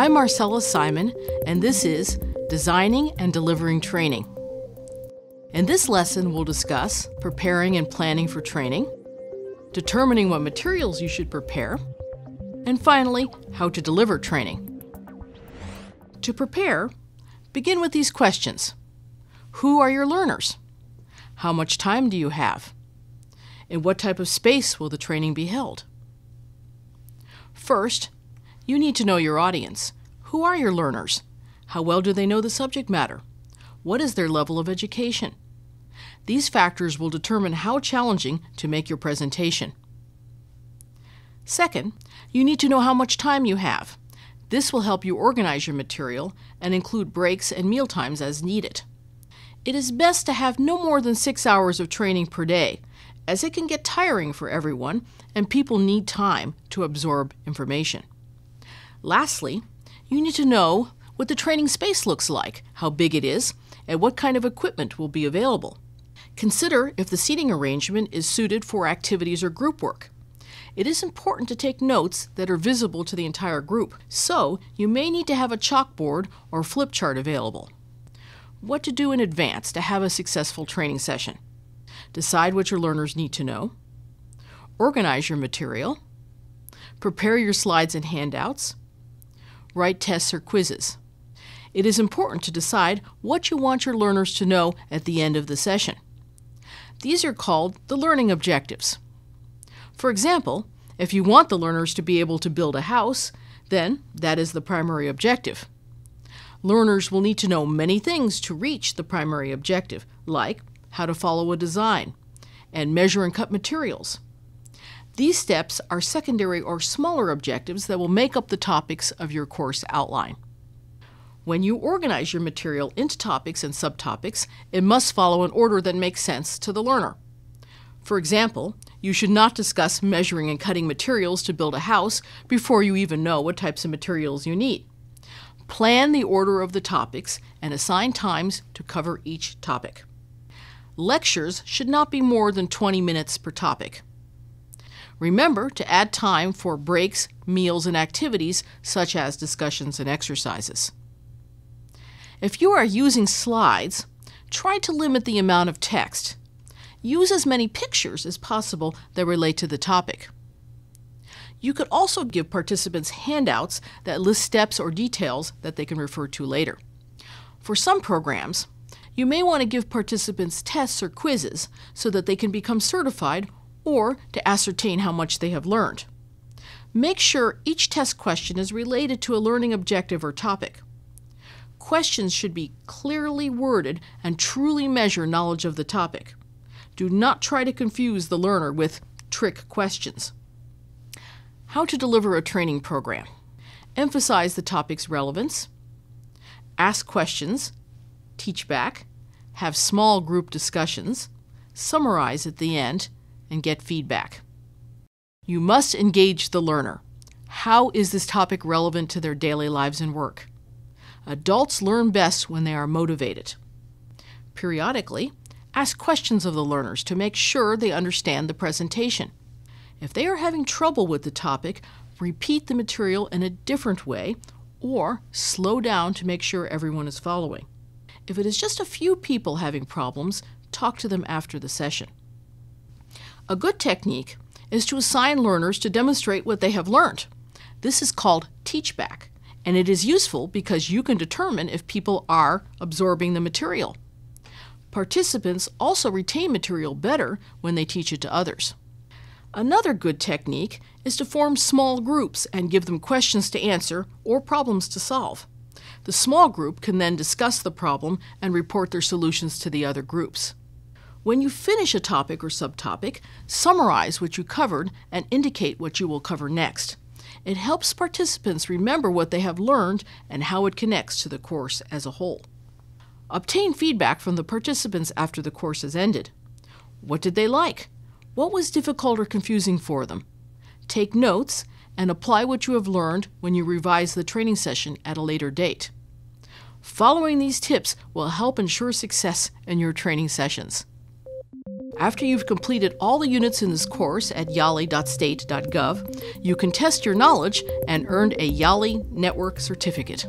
I'm Marcella Simon, and this is Designing and Delivering Training. In this lesson, we'll discuss preparing and planning for training, determining what materials you should prepare, and finally, how to deliver training. To prepare, begin with these questions. Who are your learners? How much time do you have? In what type of space will the training be held? First, you need to know your audience. Who are your learners? How well do they know the subject matter? What is their level of education? These factors will determine how challenging to make your presentation. Second, you need to know how much time you have. This will help you organize your material and include breaks and meal times as needed. It is best to have no more than six hours of training per day, as it can get tiring for everyone and people need time to absorb information. Lastly, you need to know what the training space looks like, how big it is, and what kind of equipment will be available. Consider if the seating arrangement is suited for activities or group work. It is important to take notes that are visible to the entire group, so you may need to have a chalkboard or flip chart available. What to do in advance to have a successful training session. Decide what your learners need to know. Organize your material. Prepare your slides and handouts write tests or quizzes. It is important to decide what you want your learners to know at the end of the session. These are called the learning objectives. For example, if you want the learners to be able to build a house, then that is the primary objective. Learners will need to know many things to reach the primary objective, like how to follow a design and measure and cut materials, these steps are secondary or smaller objectives that will make up the topics of your course outline. When you organize your material into topics and subtopics, it must follow an order that makes sense to the learner. For example, you should not discuss measuring and cutting materials to build a house before you even know what types of materials you need. Plan the order of the topics and assign times to cover each topic. Lectures should not be more than 20 minutes per topic. Remember to add time for breaks, meals, and activities such as discussions and exercises. If you are using slides, try to limit the amount of text. Use as many pictures as possible that relate to the topic. You could also give participants handouts that list steps or details that they can refer to later. For some programs, you may want to give participants tests or quizzes so that they can become certified or to ascertain how much they have learned. Make sure each test question is related to a learning objective or topic. Questions should be clearly worded and truly measure knowledge of the topic. Do not try to confuse the learner with trick questions. How to deliver a training program. Emphasize the topic's relevance. Ask questions. Teach back. Have small group discussions. Summarize at the end and get feedback. You must engage the learner. How is this topic relevant to their daily lives and work? Adults learn best when they are motivated. Periodically, ask questions of the learners to make sure they understand the presentation. If they are having trouble with the topic, repeat the material in a different way or slow down to make sure everyone is following. If it is just a few people having problems, talk to them after the session. A good technique is to assign learners to demonstrate what they have learned. This is called teach back, and it is useful because you can determine if people are absorbing the material. Participants also retain material better when they teach it to others. Another good technique is to form small groups and give them questions to answer or problems to solve. The small group can then discuss the problem and report their solutions to the other groups. When you finish a topic or subtopic, summarize what you covered and indicate what you will cover next. It helps participants remember what they have learned and how it connects to the course as a whole. Obtain feedback from the participants after the course has ended. What did they like? What was difficult or confusing for them? Take notes and apply what you have learned when you revise the training session at a later date. Following these tips will help ensure success in your training sessions. After you've completed all the units in this course at yali.state.gov, you can test your knowledge and earn a Yali Network Certificate.